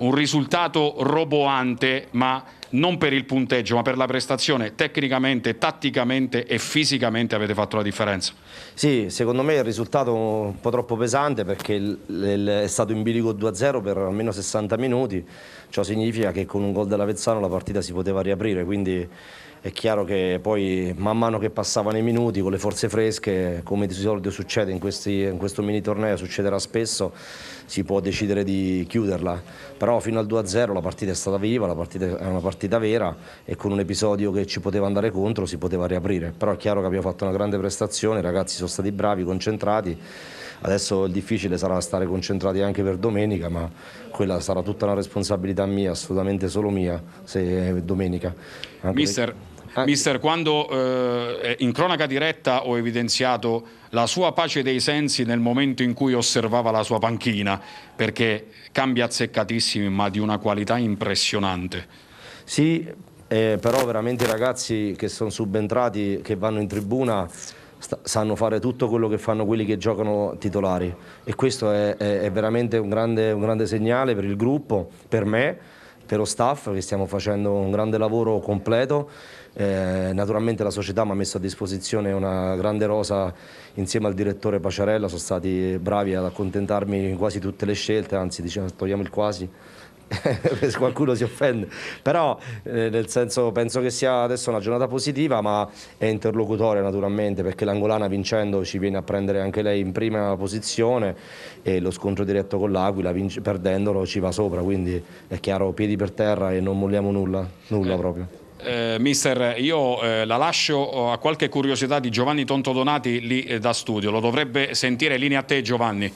un risultato roboante, ma non per il punteggio ma per la prestazione tecnicamente, tatticamente e fisicamente avete fatto la differenza. Sì, secondo me il risultato un po' troppo pesante perché il, il, è stato in bilico 2-0 per almeno 60 minuti, ciò significa che con un gol dell'Avezzano la partita si poteva riaprire, quindi è chiaro che poi man mano che passavano i minuti con le forze fresche, come di solito succede in, questi, in questo mini torneo, succederà spesso, si può decidere di chiuderla, però fino al 2-0 la partita è stata viva, la partita è una partita partita vera e con un episodio che ci poteva andare contro si poteva riaprire. Però è chiaro che abbiamo fatto una grande prestazione, i ragazzi sono stati bravi, concentrati. Adesso il difficile sarà stare concentrati anche per domenica, ma quella sarà tutta una responsabilità mia, assolutamente solo mia, se domenica. Anche Mister, anche... Mister, quando eh, in cronaca diretta ho evidenziato la sua pace dei sensi nel momento in cui osservava la sua panchina, perché cambia azzeccatissimi, ma di una qualità impressionante. Sì, eh, però veramente i ragazzi che sono subentrati, che vanno in tribuna, sanno fare tutto quello che fanno quelli che giocano titolari e questo è, è, è veramente un grande, un grande segnale per il gruppo, per me, per lo staff che stiamo facendo un grande lavoro completo eh, naturalmente la società mi ha messo a disposizione una grande rosa insieme al direttore Paciarella, sono stati bravi ad accontentarmi in quasi tutte le scelte, anzi diciamo, togliamo il quasi, se qualcuno si offende, però eh, nel senso penso che sia adesso una giornata positiva ma è interlocutoria naturalmente perché l'Angolana vincendo ci viene a prendere anche lei in prima posizione e lo scontro diretto con l'Aquila vinc- perdendolo ci va sopra, quindi è chiaro piedi per terra e non molliamo nulla, nulla eh. proprio. Eh, mister, io eh, la lascio oh, a qualche curiosità di Giovanni Tontodonati lì eh, da studio, lo dovrebbe sentire linea a te Giovanni.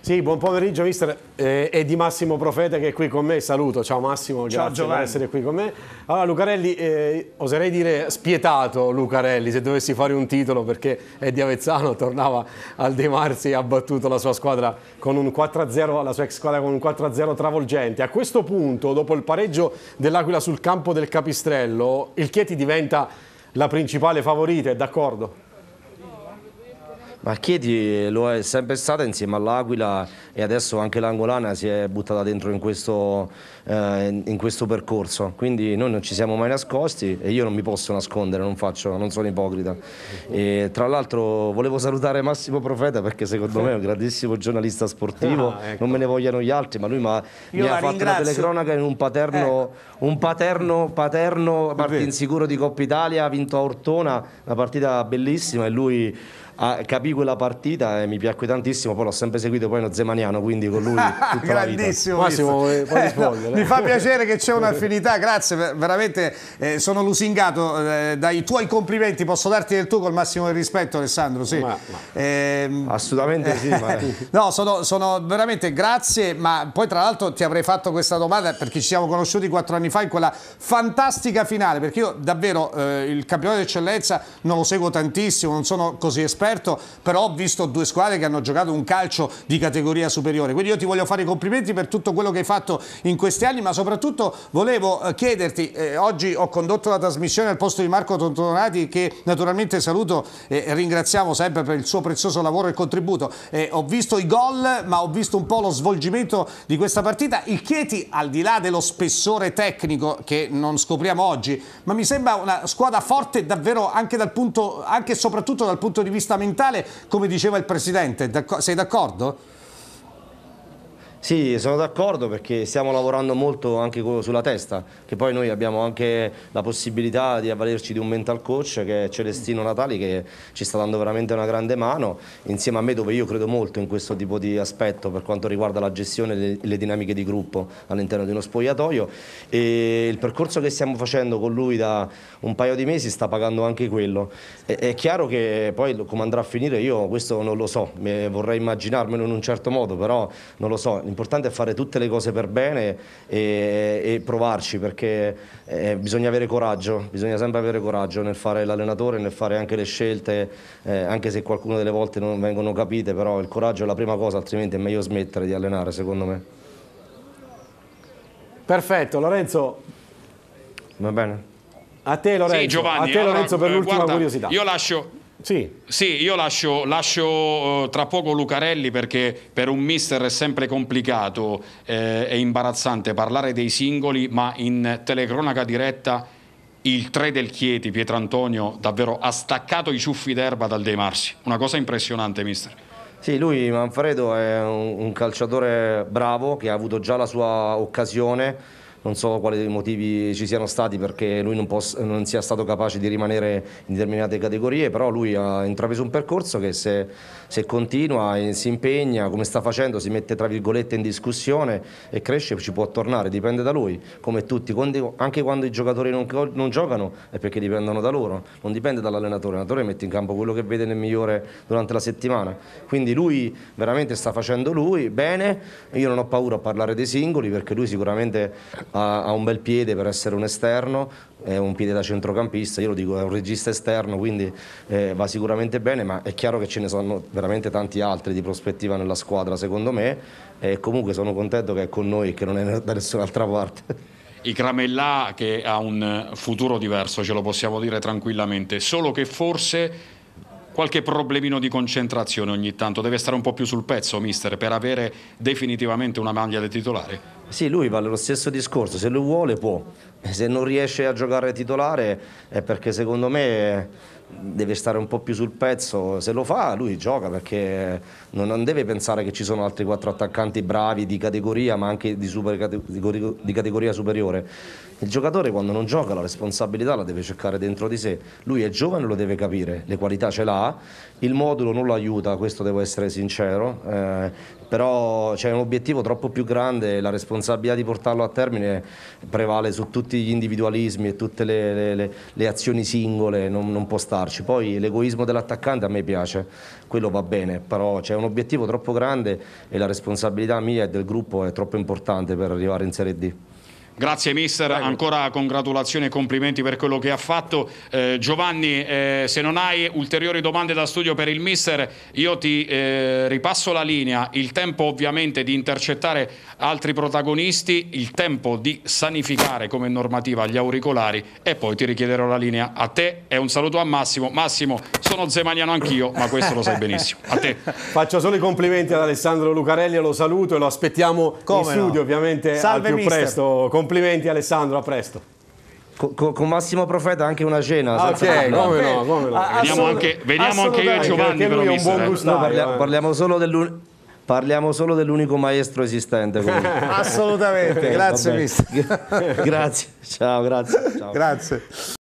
Sì, buon pomeriggio mister, eh, è di Massimo Profeta che è qui con me, saluto, ciao Massimo, grazie Giovanni. per essere qui con me. Allora Lucarelli, eh, oserei dire spietato Lucarelli se dovessi fare un titolo perché è di Avezzano, tornava al De Marzi e ha battuto la sua squadra con un 4-0, la sua ex squadra con un 4-0 travolgente. A questo punto, dopo il pareggio dell'Aquila sul campo del Capistrello, il Chieti diventa la principale favorita, è d'accordo? Ma Chieti lo è sempre stata insieme all'Aquila e adesso anche l'Angolana si è buttata dentro in questo, eh, in questo, percorso, quindi noi non ci siamo mai nascosti e io non mi posso nascondere, non, faccio, non sono ipocrita. E, tra l'altro volevo salutare Massimo Profeta perché secondo me è un grandissimo giornalista sportivo, ah, ecco. non me ne vogliono gli altri, ma lui ma, mi ha fatto ringrazio. la telecronaca in un paterno, ecco. un paterno, paterno, parte insicuro di Coppa Italia, ha vinto a Ortona, una partita bellissima e lui ah, capì quella partita e mi piacque tantissimo, poi l'ho sempre seguito poi lo Zemaniano, quindi con lui tutta la vita. Massimo, eh, eh, no, eh. mi fa piacere che c'è un'affinità, grazie, veramente eh, sono lusingato eh, dai tuoi complimenti, posso darti del tuo col massimo del rispetto Alessandro, sì. Ma, ma. Ehm, assolutamente sì. Ma... Eh, no, sono, sono, veramente grazie, ma poi tra l'altro ti avrei fatto questa domanda perché ci siamo conosciuti quattro anni fa in quella fantastica finale, perché io davvero il campionato d'eccellenza non lo seguo tantissimo, non sono così esperto, aperto, però ho visto due squadre che hanno giocato un calcio di categoria superiore. Quindi io ti voglio fare i complimenti per tutto quello che hai fatto in questi anni, ma soprattutto volevo eh, chiederti, eh, oggi ho condotto la trasmissione al posto di Marco Tontonati che naturalmente saluto e ringraziamo sempre per il suo prezioso lavoro e contributo. Eh, ho visto i gol, ma ho visto un po' lo svolgimento di questa partita. Il Chieti, al di là dello spessore tecnico che non scopriamo oggi, ma mi sembra una squadra forte davvero anche, dal punto, anche e soprattutto dal punto di vista fondamentale, come diceva il Presidente. Sei d'accordo? Sì, sono d'accordo perché stiamo lavorando molto anche sulla testa, che poi noi abbiamo anche la possibilità di avvalerci di un mental coach che è Celestino Natali che ci sta dando veramente una grande mano, insieme a me dove io credo molto in questo tipo di aspetto per quanto riguarda la gestione e le dinamiche di gruppo all'interno di uno spogliatoio e il percorso che stiamo facendo con lui da un paio di mesi sta pagando anche quello. È, chiaro che poi come andrà a finire io questo non lo so, vorrei immaginarmelo in un certo modo, però non lo so l'importante è fare tutte le cose per bene e, e provarci perché eh, bisogna avere coraggio, bisogna sempre avere coraggio nel fare l'allenatore, nel fare anche le scelte, eh, anche se qualcuna delle volte non vengono capite, però il coraggio è la prima cosa, altrimenti è meglio smettere di allenare secondo me. Perfetto, Lorenzo. Va bene. A te Lorenzo, sì, Giovanni, a te, Lorenzo allora, per eh, l'ultima curiosità. Io lascio, sì. sì. io lascio, lascio, eh, tra poco Lucarelli perché per un mister è sempre complicato eh, e imbarazzante parlare dei singoli, ma in telecronaca diretta il 3 del Chieti, Pietrantonio, davvero ha staccato i ciuffi d'erba dal De Marsi. Una cosa impressionante, mister. Sì, lui Manfredo è un, un calciatore bravo che ha avuto già la sua occasione non so quali motivi ci siano stati perché lui non, possa, non sia stato capace di rimanere in determinate categorie, però lui ha intrapreso un percorso che se, se continua e eh, si impegna, come sta facendo, si mette tra virgolette in discussione e cresce, ci può tornare, dipende da lui, come tutti, anche quando i giocatori non, non giocano è perché dipendono da loro, non dipende dall'allenatore, l'allenatore mette in campo quello che vede nel migliore durante la settimana, quindi lui veramente sta facendo lui bene, io non ho paura a parlare dei singoli perché lui sicuramente ha, ha un bel piede per essere un esterno, è un piede da centrocampista, io lo dico, è un regista esterno, quindi eh, va sicuramente bene, ma è chiaro che ce ne sono veramente tanti altri di prospettiva nella squadra, secondo me, e comunque sono contento che è con noi e che non è da nessun'altra parte. I Cramellà che ha un futuro diverso, ce lo possiamo dire tranquillamente, solo che forse qualche problemino di concentrazione ogni tanto, deve stare un po' più sul pezzo, mister, per avere definitivamente una maglia da titolare. Sì, lui vale lo stesso discorso, se lui vuole può, se non riesce a giocare titolare è perché secondo me deve stare un po' più sul pezzo, se lo fa lui gioca perché non deve pensare che ci sono altri quattro attaccanti bravi di categoria ma anche di, super, di categoria superiore. Il giocatore quando non gioca la responsabilità la deve cercare dentro di sé, lui è giovane, lo deve capire, le qualità ce l'ha, il modulo non lo aiuta, questo devo essere sincero, eh, però c'è un obiettivo troppo più grande, e la responsabilità di portarlo a termine prevale su tutti gli individualismi e tutte le, le, le, le azioni singole, non, non può starci. Poi l'egoismo dell'attaccante a me piace, quello va bene, però c'è un obiettivo troppo grande e la responsabilità mia e del gruppo è troppo importante per arrivare in Serie D. Grazie mister, Prego. ancora congratulazioni e complimenti per quello che ha fatto. Eh, Giovanni, eh, se non hai ulteriori domande da studio per il mister, io ti eh, ripasso la linea. Il tempo ovviamente di intercettare altri protagonisti, il tempo di sanificare come normativa gli auricolari e poi ti richiederò la linea a te e un saluto a Massimo. Massimo, sono zemaniano anch'io, ma questo lo sai benissimo. A te. Faccio solo i complimenti ad Alessandro Lucarelli, lo saluto e lo aspettiamo come in studio no? ovviamente Salve, al più mister. presto. Compl Complimenti Alessandro, a presto. Con, con, Massimo Profeta anche una cena. Ah, ok, no, come no, come no. vediamo, anche, vediamo anche, io e Giovanni però un buon eh. gustaio, no, parliamo, eh. parliamo, solo dell'un... Parliamo solo dell'unico maestro esistente. Assolutamente, grazie mister. grazie, ciao, grazie. Ciao. grazie.